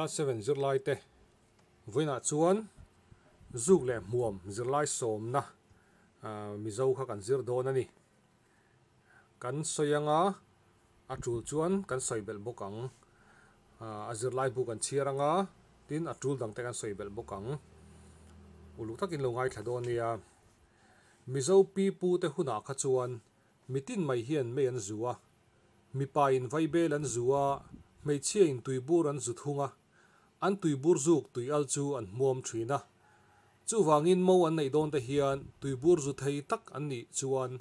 class 7 zir lai te voina chuan zuk le muam zir lai som na à, mi zo kha kan zir don ani kan soyanga a tul chuan kan soibel bokang a zir lai bu kan chiranga tin a tul dang te kan soibel bokang uluk takin lo ngai thladon nia mizo pi pu te huna kha chuan mitin mai hian mei an zuwa mipa in vai bel an zuwa chia in tuibur an zu thunga an tui burzuk tui alchu an muam chui na. Chu wangin mau an nai don te hian tui burzu thai tak an ni chuan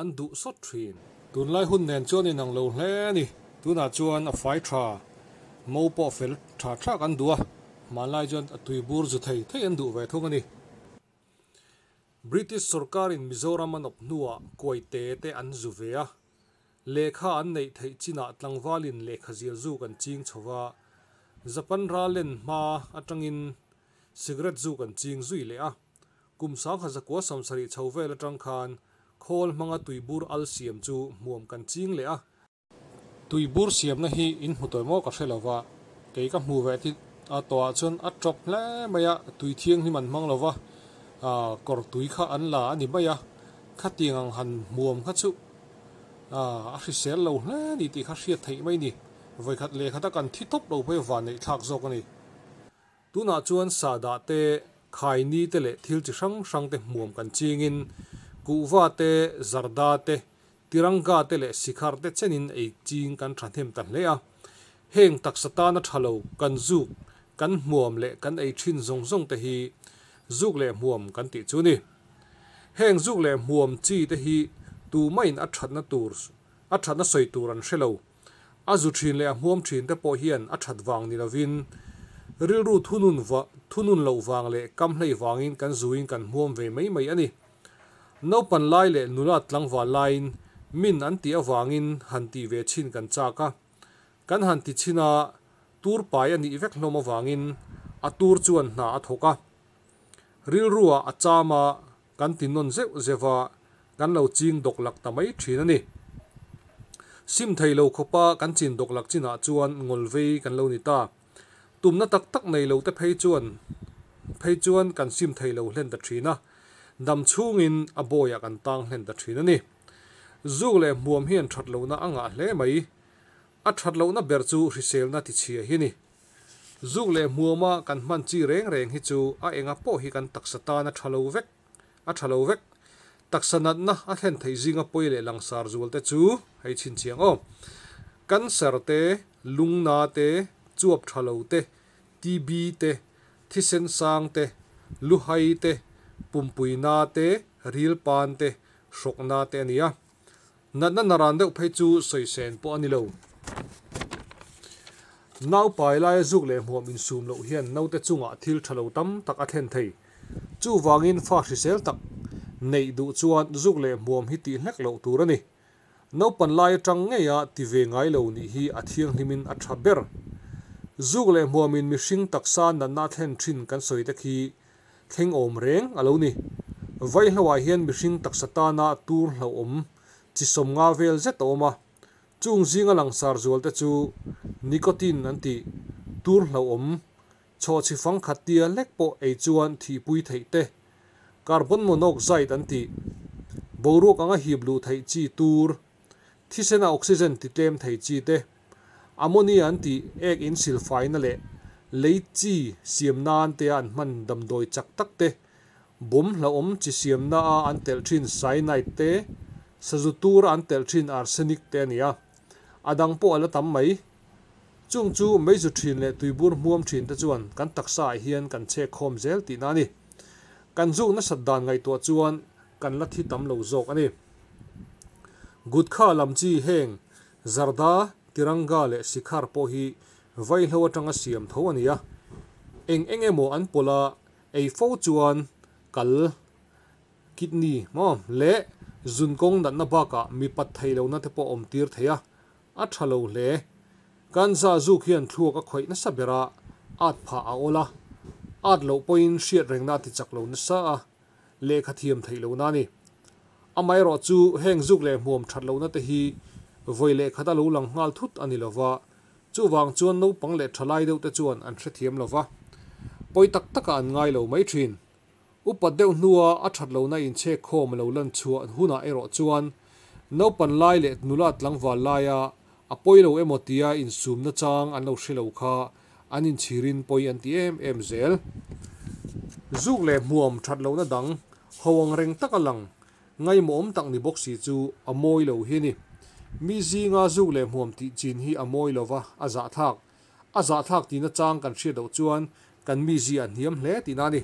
an du sot chuin. Tun lai hun nen chuan in ang lo le ni tu chuan a fai tra mau po fel tra tra kan dua ma lai chuan a tui burzu thai thai an du ve thong ni. British sorkar in Mizoram an op nua kuai te te an zuvea. Lekha an nei thai china atlangwalin lekha zia zu kan ching chowa. Japan ra lên mà ở trong in cigarette zu kan à, zui sáng a kum sang xong zakwa samsari chhove la trong khan khol manga tuibur al siam chu muam kan ching à, a tuibur siam na hi in hutoi mo ka hrelowa ke ka mu ve ti a to a chun a trop hle à tui thiêng hi man mang lowa à kor tui kha an la ani maya à, tiang tiền muam kha chu a a hrisel lo lâu ni thì kha hriat thấy mai ni voi khat le khata kan thitop lo phoi wa nei thak zok ni tu na chuan sa da te khai ni te le thil chi sang sang te muam kan ching in ku wa te zarda te tiranga te le sikhar te chenin ei ching kan thathem tan le a heng taksata na thalo kan zu kan muam le kan ei thin zong zong te hi le muam kan ti heng zuk le muam chi te tu main a thatna tur a a zu thin le a hmuam thin te pawh hian a that wang ni lovin rilru thunun va thunun lo wang le kam hlei wangin kan zuin kan hmuam ve mai mai ani no pan lai le nula tlangwa lain min an ti awangin han ti ve chin kan chaka kan han ti china tur pai ani vek hlom awangin a tur chuan hna a thoka ril ruwa a chama kan tinon zeu zewa kan lo ching dok lak tamai thin ani sim thei lo khopa kan độc dok lak hạ chuan ngol ve kan lâu à ni ta tumna tak tak nei lo te phei chuan phei chuan kan sim na, nằm hlen ta à dam chungin aboya tăng tang hlen ta na ni zuk lệ muam hian that lo na anga hle mai à that lo na chú chu risel na ti chi hi ni zuk le muama kan man chi reng reng hi chu a enga po hi kan ta na thalo à a thalo vek taksanatna a khen thei zinga poi le langsar zual te chu hei chin chiang om kan ser te lungna te chuap thalo te tb te thisen sang te luhai te pumpui na te ril pan te shrok na te ania na na naran deuh phei chu soi sen po ani lo nau pai lai zuk le hmuam in sum lo hian no te chunga thil thalo tam tak a khen thei chu wangin fa hrisel tak nei du chuan zuk le muam hi ti hlak lo tur ani no pan lai tang nge ya ti ve ngai lo ni hi a thiang hnimin a tha ber zuk le muamin mi hring taksa na na then thin kan soi ta khi kheng om reng alo ni vai hlowa hian mi hring taksata na tur hlo om chi som nga vel zet oma chung zinga langsar zual te chu nicotine an ti tur hlo om cho chi phang khatia lekpo ei chuan thi pui thei te carbon monoxide an ti boruk anga hiblu thai chi tur thisena oxygen ti tlem thai chi te ammonia an ti ek in sulfide na le leichi siam nan te an man dam doi chak tak te bum la om chi siam na a an tel thin cyanide te sazutur an tel thin arsenic te ania adang po ala tam mai chung chu mai zu thin le tuibur muam thin ta chuan kan taksa hian kan che khom zel ti na ni kan zu na saddan ngai to chuan kan lathi tam lo zok ani gut kha lam chi heng zarda tiranga le sikhar po hi vai lo atanga siam tho ania eng eng emo an pola a fo chuan kal kidney mo le zun kong dan na ba ka mi pat thai lo na te om tir the ya a thalo le kan za zu khian thuak a khoi na sabera at pha a ola at lo point shit reng na ti chak lo na sa a le kha thiam thei lo na ni amai ro chu heng zuk le muam that lo na te hi voi le khata lo lang ngal thut ani lova chu wang chuan no pang le thalai deuh te chuan an thre thiam lova poi tak tak an ngai lo mai thin upadeuh nuwa a that lo na in che khom lo lan chu an huna ero chuan no pan lai le nulat langwa laia apoi lo emotia in sum na chang an lo shilo kha anin chirin poi an ti em em zel zuk le muam that lo na dang hawang reng takalang ngai mom tak ni boxi chu amoi lo hi ni mi zi nga zuk le muam ti chin hi amoi lo wa aza thak aza thak ti na chang kan thri do chuan kan mi zi an hiam hle ti na ni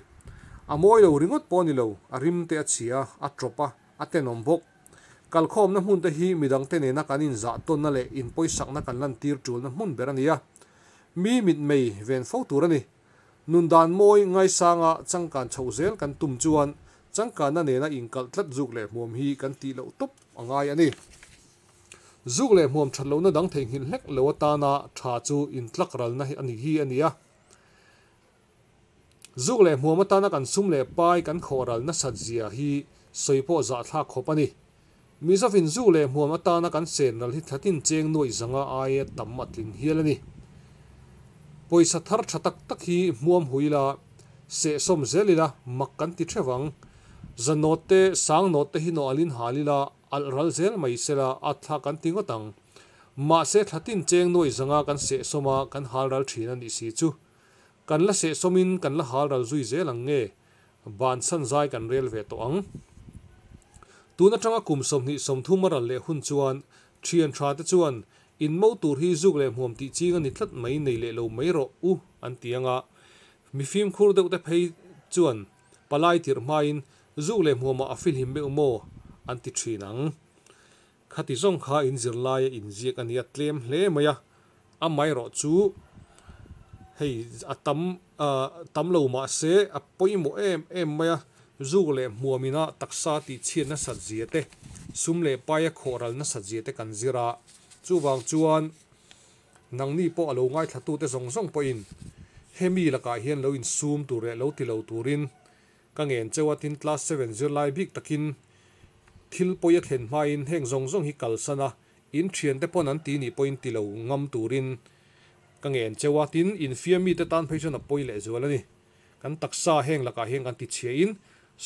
amoi lo ringot poni lo arim te achia atropa atenom bok kalkhom na hmun te hi midang te ne na kanin za ton na le in poi sak na kan lan tir tul na hmun berania mi mit mei ven fo tur ani nun dan moi ngai sanga changkan chhozel kan tum chuan changkan na nena inkal tlat zuk le mom hi kan ti lo top angai ani zuk le mom thalo na dang thei hin lek lo ta na tha chu in tlak ral na ani hi ania zuk le mom ta na kan sum le pai kan khoral na sat zia hi soipo za thla khopani mi zafin zu le mom ta na kan sen ral hi thatin cheng noi zanga ai tamma tlin hialani poisa thar tha tak tak hi muam huila se som zelila makkan ti thewang zanote sang note hi no alin halila alral zel mai sela atha kan tingotang ma se thatin cheng noi zanga kan se soma kan halral thina ni si chu là la se somin kan la halral zui zelang nge ban san zai kan railway to ang tuna tanga kum som ni som thu maral le hun an, thian tha te an in mo tur hi zuk le hmuam ti chi ngani thlat mai nei le lo mai ro u an ti anga mi fim khur de pe chuan palai tir mai in zuk le hmuama a fil him be mo an ti thinang khati zong kha in zir lai in jiak ani atlem hle maya a mai ro chu hei a tam lo ma se a poi mo em em maya zuk le hmuamina taksa ti chi na sat jiate sum le pa ya na sat jiate kan zira chu wang chuan nangni po alo ngai thlatu te zong zong po in hemi laka ah hian lo in sum tur re lo ti lo turin ka ngen chewa tin class 7 july bik takin thil poia thlen hma in heng zong zong hi kal sana in thian te pon an ti ni point ti lo ngam turin ka ngen chewa tin in fiami te tan phei chana poi le zual ani kan taksa heng laka ah heng kan ti che in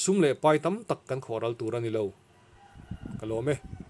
sum le pai tam tak kan khoral tur ani lo kalome